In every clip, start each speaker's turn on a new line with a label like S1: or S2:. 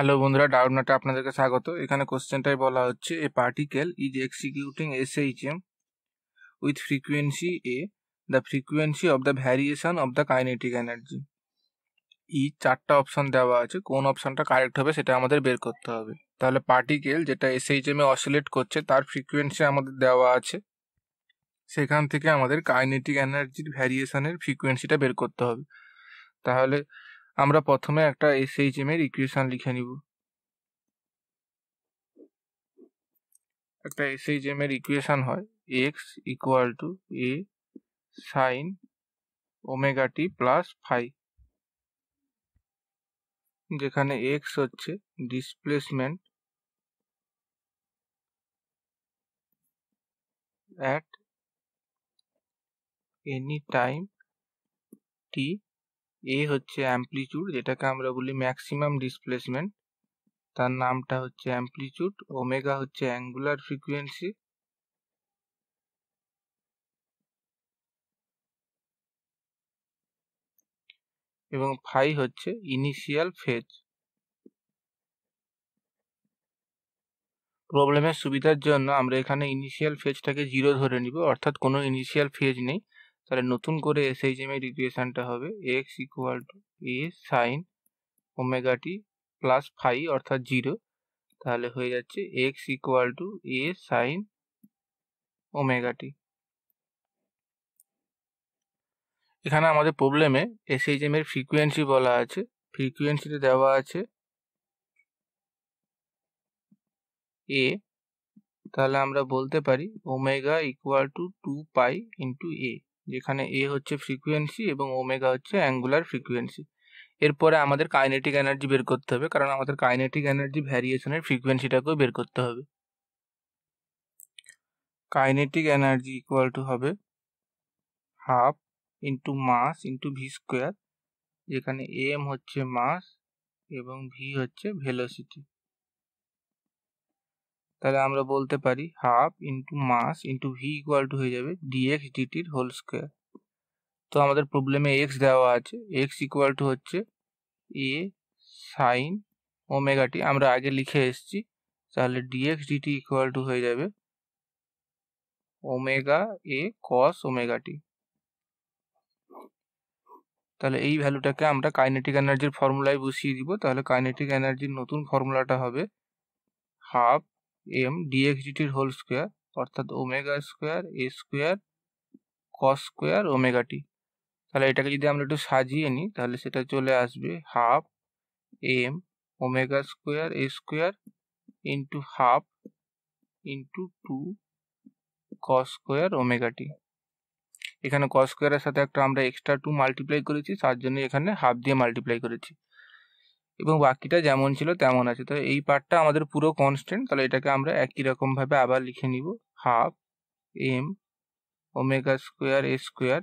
S1: hello বন্ধুরা নাটে আপনাদেরকে স্বাগত এখানে কোশ্চেনটাই বলা হচ্ছে a particle is executing S H M with frequency a the frequency of the variation of the kinetic energy ই চারটা অপশন দেওয়া আছে কোন অপশনটা কারেক্ট হবে সেটা আমাদের বের করতে হবে তাহলে পার্টিকেল যেটা এস এইচ এম এ অসিলেট করছে তার ফ্রিকুয়েন্সি আমাদের দেওয়া আছে সেখান থেকে আমাদের কাইনেটিক এনার্জির ভ্যারিয়েশনের ফ্রিকুয়েন্সিটা বের করতে হবে তাহলে আমরা প্রথমে একটা এসএইচএম এর ইকুয়েশন লিখে নিব একটা এসএইচএম এর ইকুয়েশন হয় x equal to A sine omega t plus phi যেখানে এক্স হচ্ছে displacement at any time t A হচ্ছে অ্যাম্পলিচুড যেটাকে আমরা বলি ম্যাক্সিমাম ডিসপ্লেসমেন্ট তার নামটা হচ্ছে অ্যাম্পলিচুড ওমেগা হচ্ছে অ্যাঙ্গুলার ফ্রিকুয়েন্সি এবং ফাই হচ্ছে ইনিশিয়াল ফেজ প্রবলেমের সুবিধার জন্য আমরা এখানে ইনিশিয়াল ফেজটাকে জিরো ধরে নিব অর্থাৎ কোনো ইনিশিয়াল ফেজ নেই তাহলে নতুন করে এম এর ইকুয়েশনটা হবে x equal to A sine omega t plus phi অর্থাৎ জিরো তাহলে হয়ে যাচ্ছে x equal to A sine omega t এখানে আমাদের প্রবলেমে এম এর ফ্রিকুয়েন্সি বলা আছে ফ্রিকুয়েন্সিতে দেওয়া আছে এ তাহলে আমরা বলতে পারি omega equal to two pi into A যেখানে এ হচ্ছে ফ্রিকুয়েন্সি এবং ওমেগা হচ্ছে অ্যাঙ্গুলার ফ্রিকুয়েন্সি এরপরে আমাদের কাইনেটিক এনার্জি বের করতে হবে কারণ আমাদের কাইনেটিক এনার্জি ভ্যারিয়েশনের ফ্রিকুয়েন্সিটাকেও বের করতে হবে কাইনেটিক এনার্জি ইকুয়াল টু হবে half into mass into v square যেখানে এম হচ্ছে মাস এবং ভি হচ্ছে ভেলোসিটি তাহলে আমরা বলতে পারি half into mass into v equal to হয়ে যাবে ডিএক্স ডিটির হোল স্কোয়ার তো আমাদের প্রবলেমে এক্স দেওয়া আছে এক্স ইকুয়াল টু হচ্ছে এ সাইন ওমেগাটি আমরা আগে লিখে এসছি তাহলে ডিএক্স ডিটি ইকুয়াল টু হয়ে যাবে ওমেগা এ কস ওমেগাটি তাহলে এই ভ্যালুটাকে আমরা কাইনেটিক এনার্জির ফর্মুলায় বসিয়ে দিব তাহলে কাইনেটিক এনার্জির নতুন ফর্মুলাটা হবে হাফ এম ডিএক্স ডিটির হোল স্কোয়ার অর্থাৎ omega square A square cos square omega t তাহলে এটাকে যদি আমরা একটু সাজিয়ে নিই তাহলে সেটা চলে আসবে half M omega square A square into half into two cos square omega t এখানে কস স্কোয়ারের সাথে একটা আমরা এক্সট্রা টু মাল্টিপ্লাই করেছি তার জন্য এখানে হাফ দিয়ে মাল্টিপ্লাই করেছি এবং বাকিটা যেমন ছিল তেমন আছে তো এই পার্টটা আমাদের পুরো কনস্ট্যান্ট তাহলে এটাকে আমরা একই রকমভাবে আবার লিখে নিব half M omega square A square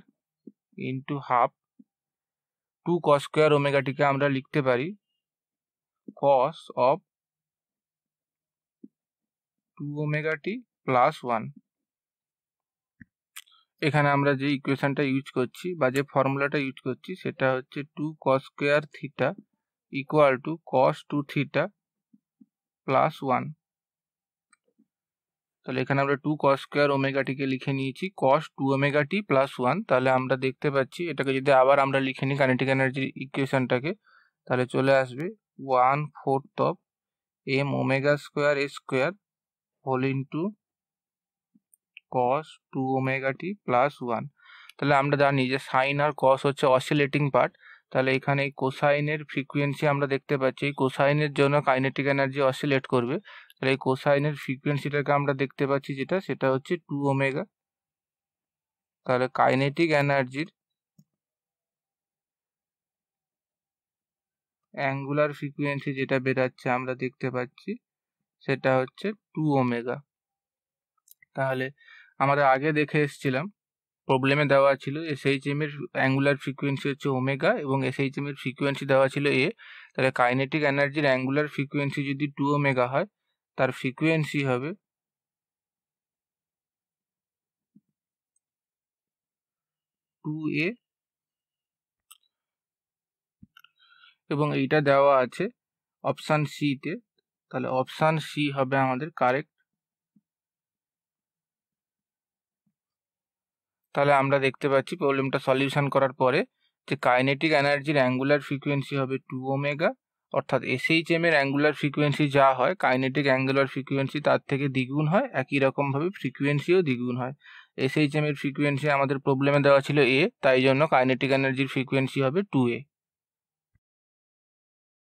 S1: into half two cos square ওমেগাটিকে আমরা লিখতে পারি cos of two omega t plus one এখানে আমরা যে ইকুয়েশনটা ইউজ করছি বা যে ফর্মুলাটা ইউজ করছি সেটা হচ্ছে two cos square theta equal to cos 2 theta plus one তাহলে এখানে আমরা টু কস স্কোয়ার ওমেগাটিকে লিখে নিয়েছি cos two omega t plus one তাহলে আমরা দেখতে পাচ্ছি এটাকে যদি আবার আমরা লিখে নিই কাইনেটিক এনার্জির ইকুয়েশনটাকে তাহলে চলে আসবে one fourth of M omega square A square whole into cos two omega t plus one তাহলে আমরা জানি যে সাইন আর কস হচ্ছে অসিলেটিং পার্ট তাহলে এখানে এই কোসাইনের ফ্রিকুয়েন্সি আমরা দেখতে পাচ্ছি এই কোসাইনের জন্য কাইনেটিক এনার্জি অসিলেট করবে তাহলে এই কোসাইনের ফ্রিকুয়েন্সিটাকে আমরা দেখতে পাচ্ছি যেটা সেটা হচ্ছে টু ওমেগা তাহলে কাইনেটিক এনার্জির অ্যাঙ্গুলার ফ্রিকুয়েন্সি যেটা বেরাচ্ছে আমরা দেখতে পাচ্ছি সেটা হচ্ছে টু ওমেগা তাহলে আমরা আগে দেখে এসছিলাম প্রবলেমে দেওয়া ছিল এসএইচএম এর অ্যাঙ্গুলার ফ্রিকোয়েন্সি হচ্ছে ওমেগা এবং এসএইচএম এর ফ্রিকোয়েন্সি দেওয়া ছিল এ তাহলে কাইনেটিক এনার্জির অ্যাঙ্গুলার ফ্রিকোয়েন্সি যদি টু ওমেগা হয় তার ফ্রিকোয়েন্সি হবে টু এ এবং এইটা দেওয়া আছে অপশান সিতে তাহলে অপশান সি হবে আমাদের কারেক্ট তাহলে আমরা দেখতে পাচ্ছি প্রবলেমটা সলিউশন করার পরে যে কাইনেটিক এনার্জির অ্যাঙ্গুলার ফ্রিকোয়েন্সি হবে টু ওমেগা অর্থাৎ এসএইচএম এর অ্যাঙ্গুলার ফ্রিকোয়েন্সি যা হয় কাইনেটিক অ্যাঙ্গুলার ফ্রিকুয়েন্সি তার থেকে দ্বিগুণ হয় একই রকমভাবে ফ্রিকোয়েন্সিও দ্বিগুণ হয় এসএইচএম এর ফ্রিকোয়েন্সি আমাদের প্রবলেমে দেওয়া ছিল এ তাই জন্য কাইনেটিক এনার্জির ফ্রিকোয়েন্সি হবে টু এ